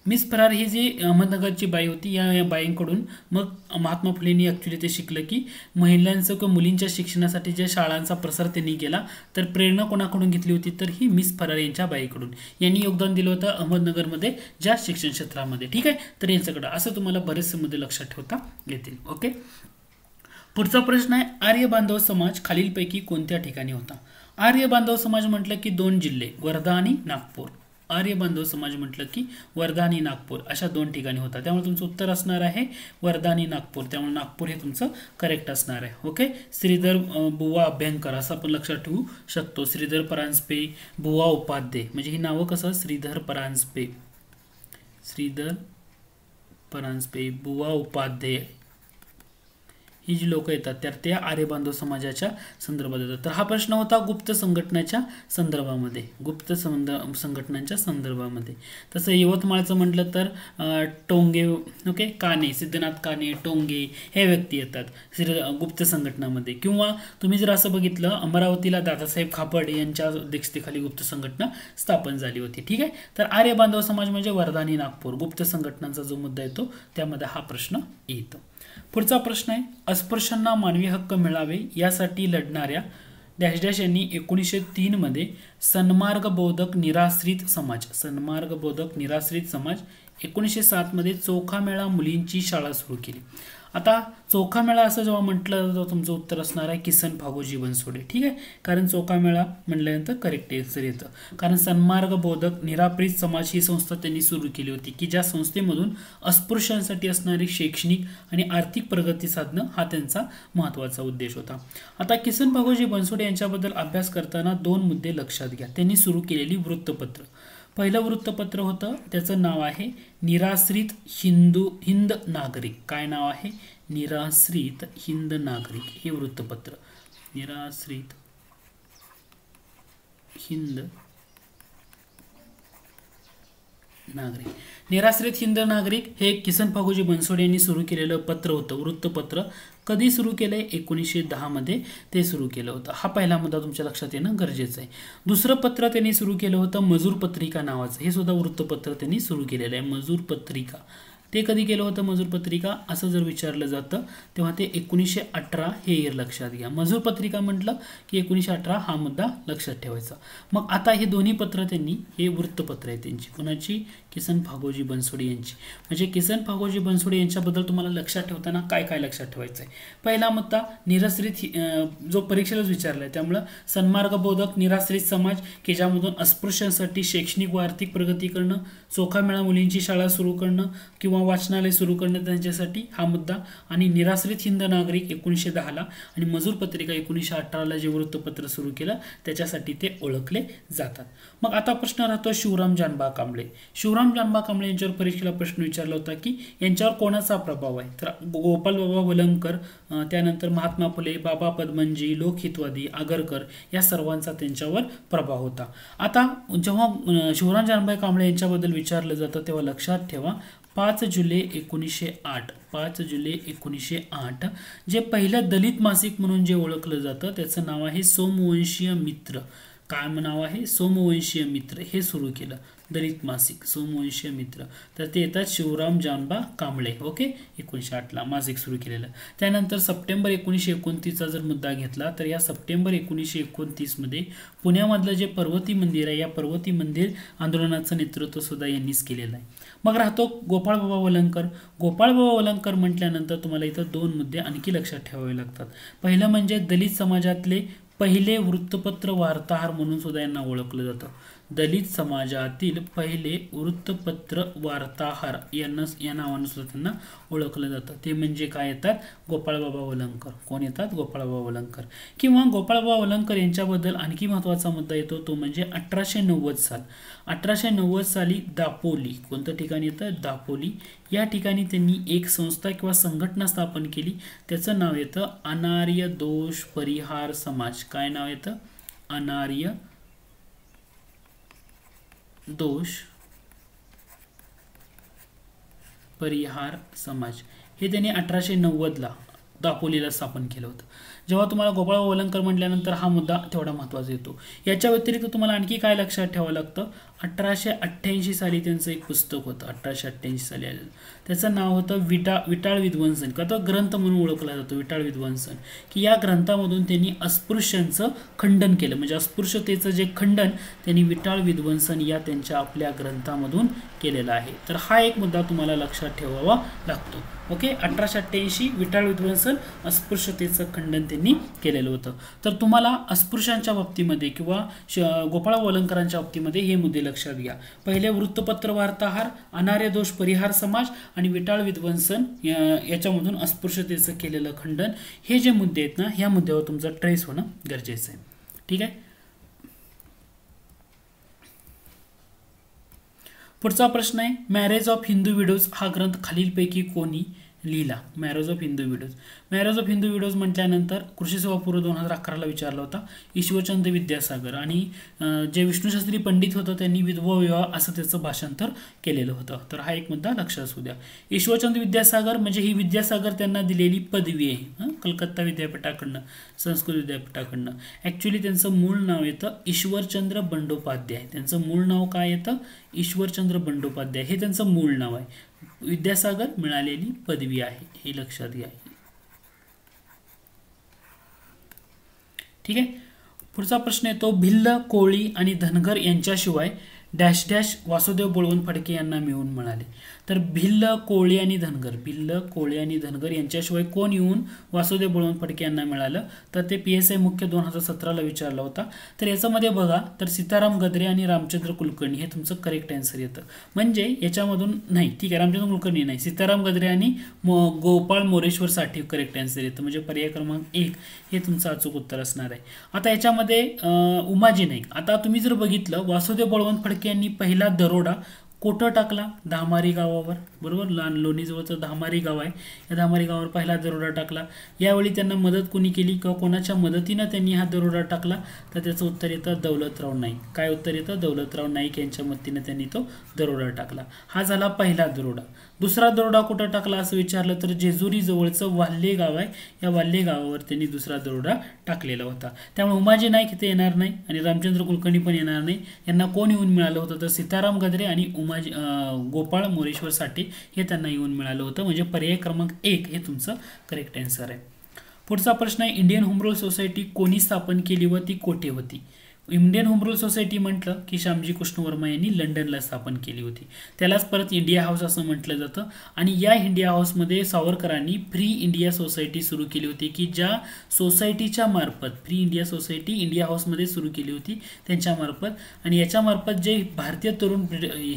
मिस फरार ही जी अहमदनगरची बाई होती या या बाईंकडून मग महात्मा फुलेंनी ॲक्च्युली ते शिकलं की महिलांचं किंवा मुलींच्या शिक्षणासाठी ज्या शाळांचा प्रसार त्यांनी केला तर प्रेरणा कोणाकडून घेतली होती तर ही मिस फरार यांच्या बाईकडून यांनी योगदान दिलं होतं अहमदनगरमध्ये ज्या शिक्षण क्षेत्रामध्ये ठीक आहे तर यांच्याकडं असं तुम्हाला बरेचसे मुद्दे लक्षात ठेवता येतील ओके पुढचा प्रश्न आहे आर्य बांधव समाज खालीलपैकी कोणत्या ठिकाणी होता आर्य बांधव समाज म्हटलं की दोन जिल्हे वर्धा आणि नागपूर आर्य बांधव समाज म्हटलं की वर्धा आणि नागपूर अशा दोन ठिकाणी होता त्यामुळे तुमचं उत्तर असणार आहे वर्धा आणि नागपूर त्यामुळे नागपूर हे तुमचं करेक्ट असणार आहे ओके श्रीधर बुवा अभ्यंकर असं आपण लक्षात ठेवू शकतो श्रीधर परांजपे बुवा उपाध्ये म्हणजे ही नावं कसं श्रीधर परांजपे श्रीधर परांजपे बुवा उपाध्ये ही जी लोकं येतात तर ते आर्य बांधव समाजाच्या संदर्भात येतात तर हा प्रश्न होता गुप्त संघटनेच्या संदर्भामध्ये गुप्त संद संघटनांच्या संदर्भामध्ये तसं यवतमाळचं म्हटलं तर टोंगे ओके काने सिद्धनाथ काने टोंगे हे व्यक्ती येतात गुप्त संघटनामध्ये किंवा तुम्ही जर असं बघितलं अमरावतीला दादासाहेब खापड यांच्या अध्यक्षतेखाली गुप्त संघटना स्थापन झाली होती ठीक आहे तर आर्य बांधव समाज म्हणजे वर्धानी नागपूर गुप्त संघटनांचा जो मुद्दा येतो त्यामध्ये हा प्रश्न येतो पुढचा प्रश्न आहे अस्पृश्यांना मानवी हक्क मिळावे यासाठी लढणाऱ्या डॅश डॅश यांनी एकोणीसशे तीनमध्ये बोधक निराश्रित समाज बोधक निराश्रित समाज एकोणीसशे मध्ये चोखा मेळा मुलींची शाळा सुरू केली आता चोखा मेळा असं जेव्हा म्हटलं तर तुमचं उत्तर असणार आहे किसन भागोजी बनसोडे ठीक आहे कारण चोखा मेळा म्हटल्यानंतर करेक्ट आन्सर येतं कारण सन्मार्ग बोधक निराप्रित समाज ही संस्था त्यांनी सुरू केली होती की ज्या संस्थेमधून अस्पृश्यांसाठी असणारी शैक्षणिक आणि आर्थिक प्रगती साधणं हा त्यांचा महत्त्वाचा उद्देश होता आता किसन फागोजी बनसोडे यांच्याबद्दल अभ्यास करताना दोन मुद्दे लक्षात घ्या त्यांनी सुरू केलेली वृत्तपत्र पहिलं वृत्तपत्र होतं त्याचं नाव आहे निराश्रित हिंदू हिंद नागरिक काय नाव आहे निराश्रित हिंद नागरिक हे वृत्तपत्र निराश्रित हिंद नागरिक निराश्रित हिंद नागरिक हे किसन फागोजी बनसोडे यांनी सुरू केलेलं पत्र होतं वृत्तपत्र कधी सुरू केलं आहे एकोणीसशे दहामध्ये ते सुरू केलं होतं हा पहिला मुद्दा तुमच्या लक्षात येणं गरजेचं आहे दुसरं पत्र त्यांनी सुरू केलं होतं मजूर पत्रिका नावाचं हे सुद्धा वृत्तपत्र त्यांनी सुरू केलेलं आहे मजूर पत्रिका ते कधी केलं होतं मजूर पत्रिका असं जर विचारलं जातं तेव्हा ते एकोणीसशे अठरा हे इयर लक्षात घ्या मजूर पत्रिका म्हटलं की एकोणीसशे अठरा हा मुद्दा लक्षात ठेवायचा मग आता हे दोन्ही पत्र त्यांनी हे वृत्तपत्र आहे त्यांची कुणाची किसन फागोजी बनसोडे यांची म्हणजे किसन फागोजी बनसोडे यांच्याबद्दल तुम्हाला लक्षात ठेवताना काय काय लक्षात ठेवायचं आहे पहिला मुद्दा निराश्रित जो परीक्षेलाच विचारला आहे त्यामुळं सन्मार्गबोधक निराश्रित समाज की ज्यामधून अस्पृश्यांसाठी शैक्षणिक व आर्थिक प्रगती करणं चोखामेळा मुलींची शाळा सुरू करणं किंवा वाचनालय सुरू करणं त्यांच्यासाठी हा मुद्दा आणि निराश्रित हिंद नागरिक एकोणीसशे दहाला आणि मजूर पत्रिका एकोणीसशे अठराला जे वृत्तपत्र सुरू केलं त्याच्यासाठी ते ओळखले जातात मग आता प्रश्न राहतो शिवराम जानबा कांबळे शिवराम राम लांबा कांबळे यांच्यावर परीक्षेला प्रश्न विचारला होता की यांच्यावर कोणाचा प्रभाव आहे तर गोपाल बाबा वलंकर त्यानंतर महात्मा फुले बाबा पद्मनजी लोकहितवादी आगरकर या सर्वांचा त्यांच्यावर प्रभाव होता आता जेव्हा शिवराम जानबाई कांबळे यांच्याबद्दल विचारलं जातं तेव्हा लक्षात ठेवा पाच जुलै एकोणीसशे आठ पाच जुलै एकोणीसशे आठ जे पहिलं दलित मासिक म्हणून जे ओळखलं जातं त्याचं नाव आहे सोमवंशीय मित्र काय नाव आहे सोमवंशीय मित्र हे सुरू केलं दलित मासिक सोमवंशीय मित्र तर ते येतात शिवराम जानबा कांबळे ओके एकोणीसशे आठला मासिक सुरू केलेलं त्यानंतर सप्टेंबर एकोणीसशे एकोणतीसचा जर मुद्दा घेतला तर या सप्टेंबर एकोणीसशे एकोणतीसमध्ये पुण्यामधलं जे पर्वती मंदिर आहे या पर्वती मंदिर आंदोलनाचं नेतृत्व सुद्धा यांनीच केलेलं आहे मग राहतो गोपाळबाबा वलंकर गोपाळबाबा वलंकर म्हटल्यानंतर तुम्हाला इथं दोन मुद्दे आणखी लक्षात ठेवावे लागतात पहिलं म्हणजे दलित समाजातले पहिले वृत्तपत्र वार्ताहर म्हणून सुद्धा यांना ओळखलं जातं दलित समाजातील पहिले वृत्तपत्र वार्ताहर यांना या नावाने सुद्धा त्यांना ओळखलं जातं ते म्हणजे काय येतात गोपाळबाबा वलंकर कोण येतात गोपाळबाबा वलंकर किंवा गोपाळबाबा वलंकर यांच्याबद्दल आणखी महत्त्वाचा मुद्दा येतो तो म्हणजे अठराशे नव्वद साल अठराशे नव्वद साली दापोली कोणतं ठिकाणी येतं दापोली या ठिकाणी त्यांनी एक संस्था किंवा संघटना स्थापन केली त्याचं नाव येतं अनार्य दोष परिहार समाज काय नाव येतं अनार्य दोष परिहार समाज हे त्यांनी अठराशे नव्वदला दापोलीला स्थापन केलं होतं जेव्हा तुम्हाला गोपाळ वलंकर म्हटल्यानंतर हा मुद्दा तेवढा महत्त्वाचा येतो याच्या व्यतिरिक्त तुम्हाला आणखी काय लक्षात ठेवावं लागतं अठराशे अठ्ठ्याऐंशी साली त्यांचं एक पुस्तक होतं अठराशे अठ्ठ्याऐंशी साली आलेलं त्याचं नाव होतं विटा विटाळ विध्वंसन का तो ग्रंथ म्हणून ओळखला जातो विटाळ विध्वंसन की या ग्रंथामधून त्यांनी अस्पृश्यांचं खंडन केलं म्हणजे अस्पृश्यतेचं जे खंडन त्यांनी विटाळ विध्वंसन या त्यांच्या आपल्या ग्रंथामधून केलेलं आहे तर हा एक मुद्दा तुम्हाला लक्षात ठेवावा लागतो ओके अठराशे अठ्ठ्याऐंशी विटाळ विध्वंसन अस्पृश्यतेचं खंडन त्यांनी केलेलं होतं तर तुम्हाला अस्पृश्यांच्या बाबतीमध्ये किंवा श गोपाळ वलंकरांच्या बाबतीमध्ये हे मुद्दे लक्षात घ्या पहिले वृत्तपत्र वार्ताहार अनार्य दोष परिहार समाज आणि विटाळ विध्वंसन याच्यामधून अस्पृश्यतेचं केलेलं खंडन हे जे मुद्दे आहेत ना ह्या मुद्द्यावर तुमचं ट्रेस होणं गरजेचं आहे ठीक आहे पुढचा प्रश्न आहे मॅरेज ऑफ हिंदू विडोज हा ग्रंथ खालीलपैकी कोणी लिहिला marriage of Hindu widows marriage of Hindu widows म्हटल्यानंतर कृषी सेवा पूर्व दोन हजार अकराला विचारला होता ईश्वरचंद विद्यासागर आणि जे विष्णुशास्त्री पंडित होतं त्यांनी विधवा विवाह असं त्याचं भाषांतर केलेलं होतं तर हा एक मुद्दा लक्षात असू द्या ईश्वरचंद विद्यासागर म्हणजे ही विद्यासागर त्यांना दिलेली पदवी आहे कलकत्ता विद्यापीठाकडनं संस्कृत विद्यापीठाकडनं ॲक्च्युली त्यांचं मूळ नाव येतं ईश्वरचंद्र बंडोपाध्याय त्यांचं मूळ नाव काय येतं ईश्वरचंद्र बंडोपाध्याय हे त्यांचं मूळ नाव आहे विद्यासागर मिळालेली पदवी आहे हे लक्षात घ्या ठीक आहे पुढचा प्रश्न येतो भिल्ल कोळी आणि धनगर यांच्याशिवाय डॅश डॅश वासुदेव बळवंत फडके यांना मिळून म्हणाले तर भिल्ल कोळी आणि धनगर भिल्ल कोळी आणि धनगर यांच्याशिवाय कोण येऊन वासुदेव बळवंत फडके यांना मिळालं तर ते पी एस आय मुख्य दोन हजार सतराला विचारला होता तर याच्यामध्ये बघा तर सीताराम गद्रे आणि रामचंद्र कुलकर्णी हे तुमचं करेक्ट आन्सर येतं म्हणजे याच्यामधून नाही ठीक आहे रामचंद्र कुलकर्णी नाही सीताराम गद्रे आणि गोपाळ मोरेश्वर साठी करेक्ट आन्सर येतं म्हणजे पर्याय क्रमांक एक हे तुमचं अचूक उत्तर असणार आहे आता याच्यामध्ये उमाजी नाईक आता तुम्ही जर बघितलं वासुदेव बळवंत फडके यांनी पहिला दरोडा कुठं टाकला धामारी गावावर बरोबर लहान लोणीजवळचं धामारी गाव आहे या धामारी गावावर पहिला दरोडा टाकला यावेळी त्यांना मदत कोणी केली किंवा कोणाच्या मदतीनं त्यांनी हा दरोडा टाकला तर त्याचं उत्तर येतं दौलतराव नाईक काय उत्तर येतं दौलतराव नाईक यांच्या मदतीनं त्यांनी तो दरोडा टाकला हा झाला पहिला दरोडा दुसरा दरोडा कुठं टाकला असं विचारलं तर जेजुरी जवळचं वाल्हे गाव आहे या वाल्हे गावावर त्यांनी दुसरा दरोडा टाकलेला होता त्यामुळे उमाजी नाईक इथे येणार नाही आणि रामचंद्र कुलकर्णी पण येणार नाही यांना कोण येऊन मिळालं होतं तर सीताराम गद्रे आणि उमाजी गोपाळ मोरेश्वर साठे हे त्यांना येऊन मिळालं होतं म्हणजे पर्याय क्रमांक एक हे तुमचं करेक्ट आन्सर आहे पुढचा प्रश्न आहे इंडियन होमरोल सोसायटी कोणी स्थापन केली व ती कोठे होती इंडियन होम रूल सोसायटी म्हटलं की श्यामजी कृष्ण वर्मा यांनी लंडनला स्थापन केली होती त्यालाच परत इंडिया हाऊस असं म्हटलं जातं आणि या इंडिया हाऊसमध्ये सावरकरांनी फ्री इंडिया सोसायटी सुरू केली होती की ज्या सोसायटीच्या मार्फत फ्री इंडिया सोसायटी इंडिया हाऊसमध्ये सुरू केली होती त्यांच्यामार्फत आणि याच्यामार्फत जे भारतीय तरुण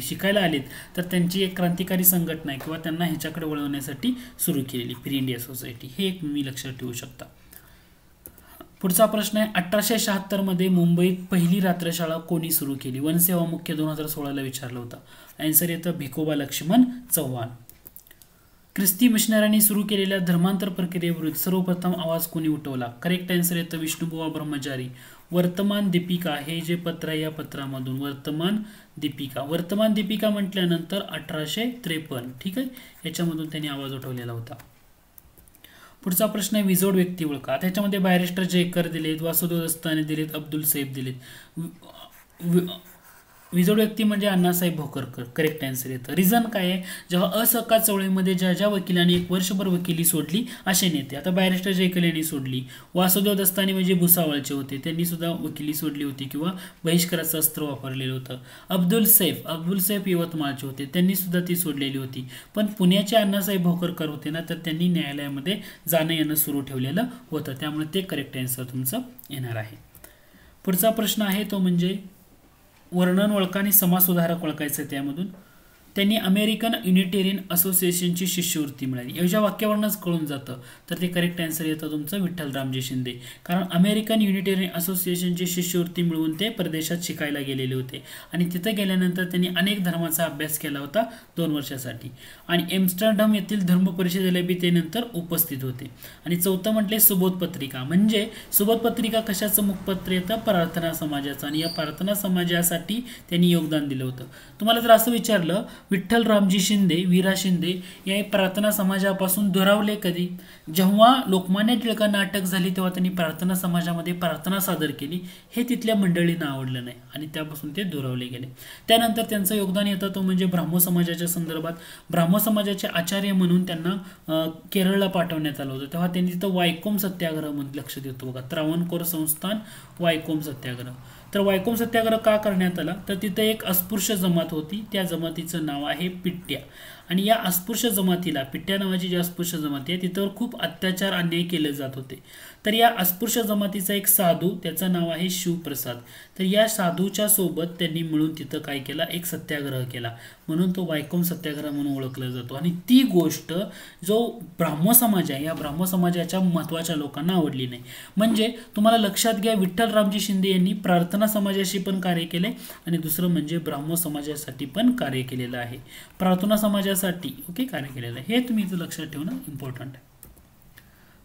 शिकायला आलेत तर त्यांची एक क्रांतिकारी संघटना आहे किंवा त्यांना ह्याच्याकडे वळवण्यासाठी सुरू केलेली फ्री इंडिया सोसायटी हे एक तुम्ही लक्षात ठेवू शकता पुढचा प्रश्न आहे अठराशे शहात्तरमध्ये मुंबईत पहिली रात्रशाळा कोणी सुरू केली वनसेवा मुख्य दोन हजार सोळाला विचारलं होतं अँसर येतं भिकोबा लक्ष्मण चव्हाण ख्रिस्ती मिशनऱ्यांनी सुरू केलेल्या धर्मांतर प्रक्रियेविरुद्ध सर्वप्रथम आवाज कोणी उठवला करेक्ट आन्सर येतं विष्णुबुवा ब्रह्मचारी वर्तमान दीपिका हे जे पत्र आहे या पत्रामधून वर्तमान दीपिका वर्तमान दीपिका म्हटल्यानंतर अठराशे त्रेपन्न ठीक आहे याच्यामधून त्यांनी आवाज उठवलेला होता पुढचा प्रश्न आहे विजोड व्यक्ती ओळखा त्याच्यामध्ये बॅरिस्टर जयकर दिलेत वासुदेव दस्ताने दिलेत अब्दुल सैफ दिलेत विजोड व्यक्ती म्हणजे अण्णासाहेब भोकरकर करेक्ट आन्सर येतं रिझन काय आहे जेव्हा असहकार चवळीमध्ये ज्या ज्या वकिलांनी एक वर्षभर वकिली सोडली असे नेते आता बॅरिस्टर जयकल यांनी सोडली वासुदेव दस्तानी म्हणजे भुसावळचे होते त्यांनी सुद्धा वकिली सोडली होती किंवा बहिष्काराचं अस्त्र वापरलेलं होतं अब्दुल सैफ अब्दुल सैफ यवतमाळचे होते त्यांनी सुद्धा ती सोडलेली होती पण पुण्याचे अण्णासाहेब भोकरकर होते ना तर त्यांनी न्यायालयामध्ये जाणं येणं सुरू ठेवलेलं होतं त्यामुळे ते करेक्ट आन्सर तुमचं येणार आहे पुढचा प्रश्न आहे तो म्हणजे वर्णन ओळखा आणि समाजसुधारक ओळखायचं त्यामधून त्यांनी अमेरिकन युनिटेरियन असोसिएशनची शिष्यवृत्ती मिळाली एवढ्या वाक्यावरूनच कळून जातं तर ते करेक्ट आन्सर येतं तुमचं रामजी शिंदे कारण अमेरिकन युनिटेरियन असोसिएशनची शिष्यवृत्ती मिळवून ते परदेशात शिकायला गेलेले होते आणि तिथं गेल्यानंतर त्यांनी अनेक धर्माचा अभ्यास केला होता दोन वर्षासाठी आणि एम्स्टरडम येथील धर्म परिषदेला बी ते नंतर उपस्थित होते आणि चौथं म्हटले सुबोध पत्रिका म्हणजे सुबोध पत्रिका कशाचं मुखपत्र येतं प्रार्थना समाजाचं आणि या प्रार्थना समाजासाठी त्यांनी योगदान दिलं होतं तुम्हाला जर असं विचारलं विठ्ठल रामजी शिंदे वीरा शिंदे या प्रार्थना समाजापासून दुरावले कधी जेव्हा लोकमान्य टिळका नाटक झाली तेव्हा त्यांनी प्रार्थना समाजामध्ये प्रार्थना सादर केली हे तिथल्या मंडळींना आवडलं नाही आणि त्यापासून ते दुरावले गेले त्यानंतर त्यांचं योगदान येतं तो म्हणजे ब्राह्म समाजाच्या संदर्भात ब्राह्म समाजाचे आचार्य म्हणून त्यांना केरळला पाठवण्यात आलं होतं तेव्हा त्यांनी तिथं वायकोम सत्याग्रह म्हणून लक्ष देतो बघा त्रावणकोर संस्थान वायकोम सत्याग्रह तर वायकोम सत्याग्रह का करण्यात आला तर तिथे एक अस्पृश्य जमात होती त्या जमातीचं नाव आहे पिट्ट्या आणि या अस्पृश्य जमातीला पिट्ट्या नावाची जी अस्पृश्य जमाती आहे तिथं खूप अत्याचार अन्याय केले जात होते तर या अस्पृश्य जमातीचा एक साधू त्याचं नाव आहे शिवप्रसाद तर या साधूच्या सोबत त्यांनी मिळून तिथं काय केला एक सत्याग्रह केला म्हणून तो वायकोम सत्याग्रह म्हणून ओळखला जातो आणि ती गोष्ट जो ब्राह्म समाज आहे या ब्राह्म समाजाच्या महत्वाच्या लोकांना आवडली नाही म्हणजे तुम्हाला लक्षात घ्या विठ्ठल रामजी शिंदे यांनी प्रार्थना समाजाशी पण कार्य केले आणि दुसरं म्हणजे ब्राह्म समाजासाठी पण कार्य केलेलं आहे प्रार्थना समाजासाठी ओके कार्य केलेलं आहे हे तुम्ही इथं लक्षात ठेवणं इम्पॉर्टंट आहे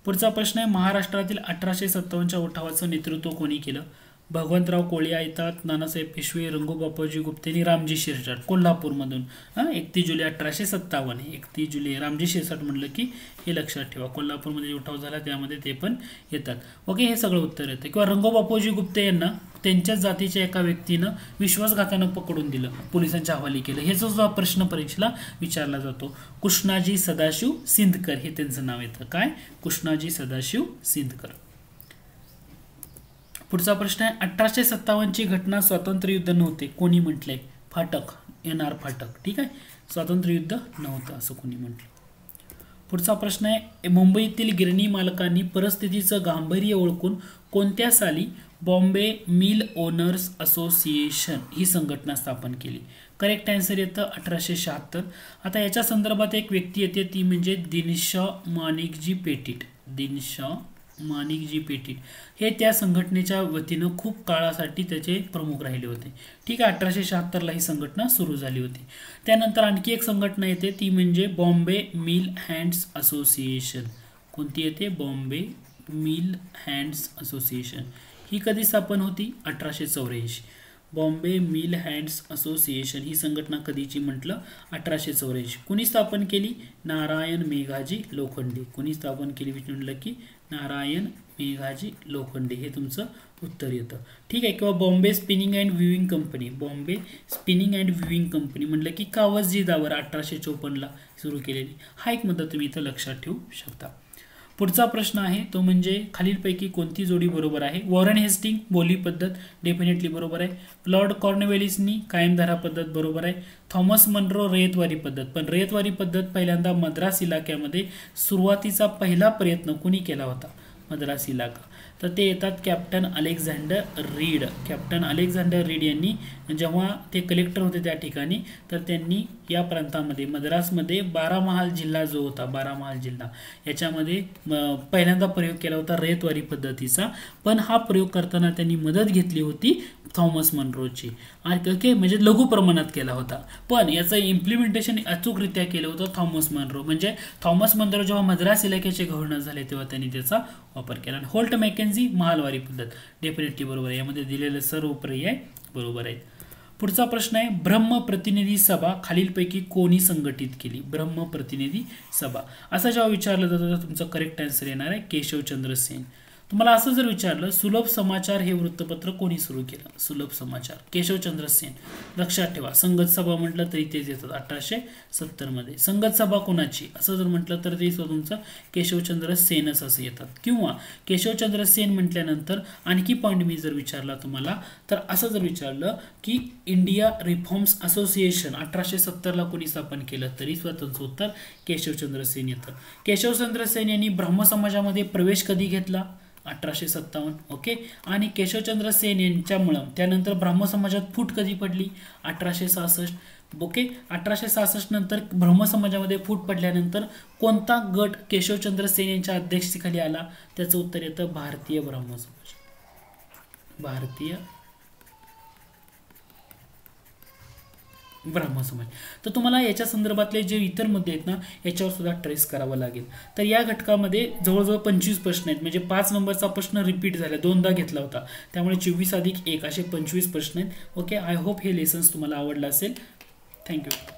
पुढचा प्रश्न आहे महाराष्ट्रातील अठराशे सत्तावन्नच्या उठावाचं नेतृत्व कोणी केलं भगवंतराव कोळिया येतात नानासाहेब पेशवे रंगू बापाजी आणि रामजी शिरसाट कोल्हापूरमधून हां एकतीस जुलै अठराशे सत्तावन्न एकतीस जुलै रामजी शिरसाट म्हटलं की हे लक्षात ठेवा कोल्हापूरमध्ये उठाव झाला त्यामध्ये ते पण येतात ओके हे सगळं उत्तर येतं किंवा रंगू गुप्ते यांना त्यांच्याच जातीच्या एका व्यक्तीनं विश्वासघातानं पकडून दिलं पोलिसांच्या हवाली केलं हेच जो प्रश्न परीक्षेला विचारला जातो कृष्णाजी सदाशिव सिंधकर हे त्यांचं नाव येतं काय कृष्णाजी सदाशिव सिंधकर पुढचा प्रश्न आहे अठराशे सत्तावन्नची घटना स्वातंत्र्य युद्ध नव्हते कोणी म्हटले फाटक एन आर फाटक ठीक आहे स्वातंत्र्य युद्ध नव्हतं असं कोणी म्हटलं पुढचा प्रश्न आहे मुंबईतील गिरणी मालकांनी परिस्थितीचं गांभीर्य ओळखून कोणत्या साली बॉम्बे मिल ओनर्स असोसिएशन ही संघटना स्थापन केली करेक्ट आन्सर येतं अठराशे शहात्तर आता याच्या संदर्भात एक व्यक्ती येते ती म्हणजे दिनशॉ माणिकजी पेटीट दिनशॉ माणिकजी पेटीट हे त्या संघटनेच्या वतीनं खूप काळासाठी त्याचे प्रमुख राहिले होते ठीक आहे अठराशे शहात्तरला ही संघटना सुरू झाली होती त्यानंतर आणखी एक संघटना येते ती म्हणजे बॉम्बे मिल हँड्स असोसिएशन कोणती येते बॉम्बे मिल हँड्स असोसिएशन ही कधी स्थापन होती अठराशे चौऱ्याऐंशी बॉम्बे मिल हँड्स असोसिएशन ही संघटना कधीची म्हटलं अठराशे चौऱ्याऐंशी कुणी स्थापन केली नारायण मेघाजी लोखंडे कुणी स्थापन केली म्हटलं की नारायण मेघाजी लोखंडे हे तुमचं उत्तर येतं ठीक आहे किंवा Bombay spinning and weaving company Bombay spinning and weaving company म्हटलं की कावसजी दावर अठराशे चोपन्नला सुरू केलेली हा एक मुद्दा तुम्ही इथं लक्षात ठेवू शकता पुढचा प्रश्न आहे तो म्हणजे खालीलपैकी कोणती जोडी बरोबर आहे वॉरन हेस्टिंग बोली पद्धत डेफिनेटली बरोबर आहे लॉर्ड कॉर्नवेलिसनी कायमधारा पद्धत बरोबर आहे थॉमस मनरो रेतवारी पद्धत पण रेतवारी पद्धत पहिल्यांदा मद्रास इलाक्यामध्ये सुरुवातीचा पहिला प्रयत्न कुणी केला होता मद्रास इलाका तर ते येतात captain Alexander Read captain Alexander Read यांनी जेव्हा ते कलेक्टर होते त्या ठिकाणी तर त्यांनी या प्रांतामध्ये मद्रासमध्ये बारामहाल जिल्हा जो होता बारामहाल जिल्हा याच्यामध्ये पहिल्यांदा प्रयोग केला होता रेतवारी पद्धतीचा पण हा प्रयोग करताना त्यांनी मदत घेतली होती थॉमस मनरोची आणि ओके म्हणजे लघु प्रमाणात केला होता पण याचं इम्प्लिमेंटेशन अचूकरित्या केलं होतं थॉमस मनरो म्हणजे थॉमस मनरो जेव्हा मद्रास इलाक्याचे गव्हर्नर झाले तेव्हा त्यांनी त्याचा वापर केला आणि होल्ट मॅकेन्झी महालवारी पद्धत डेफिनेटली बरोबर आहे यामध्ये दिलेले सर्व पर्याय बरोबर आहेत पुढचा प्रश्न आहे ब्रह्म प्रतिनिधी सभा खालीलपैकी कोणी संघटित केली ब्रह्म प्रतिनिधी सभा असा जेव्हा विचारलं जातं तुमचं करेक्ट आन्सर येणार आहे केशवचंद्र सेन तुम्हाला असं जर विचारलं सुलभ समाचार हे वृत्तपत्र कोणी सुरू केलं सुलभ समाचार केशवचंद्र सेन लक्षात ठेवा संगत सभा म्हटलं तरी तेच येतात अठराशे सत्तरमध्ये संगत सभा कोणाची असं जर म्हटलं तर ते तुमचं केशवचंद्र सेनच असं येतात किंवा केशवचंद्र सेन म्हटल्यानंतर आणखी पॉईंट मी जर विचारला तुम्हाला तर असं जर विचारलं की इंडिया रिफॉर्म्स असोसिएशन अठराशे सत्तरला कोणी स्थापन केलं तरी स्वतंत्र उत्तर केशवचंद्र सेन येतं केशवचंद्र सेन यांनी ब्रह्म समाजामध्ये प्रवेश कधी घेतला अठराशे सत्तावन्न ओके आणि केशवचंद्र सेन यांच्यामुळं त्यानंतर ब्रह्म समाजात फूट कधी पडली अठराशे सहासष्ट ओके अठराशे सहासष्ट नंतर ब्रह्म समाजामध्ये फूट पडल्यानंतर कोणता गट केशवचंद्र सेन यांच्या अध्यक्षतेखाली आला त्याचं उत्तर येतं भारतीय ब्रह्म समाज भारतीय ब्राह्मण समाज तर तुम्हाला याच्या संदर्भातले जे इतर मुद्दे आहेत ना याच्यावर सुद्धा ट्रेस करावं लागेल तर या घटकामध्ये जवळजवळ पंचवीस प्रश्न आहेत म्हणजे पाच नंबरचा प्रश्न रिपीट झाला दोनदा घेतला होता त्यामुळे चोवीस अधिक एक असे पंचवीस प्रश्न आहेत ओके आय होप हे लेसन्स तुम्हाला आवडलं असेल थँक्यू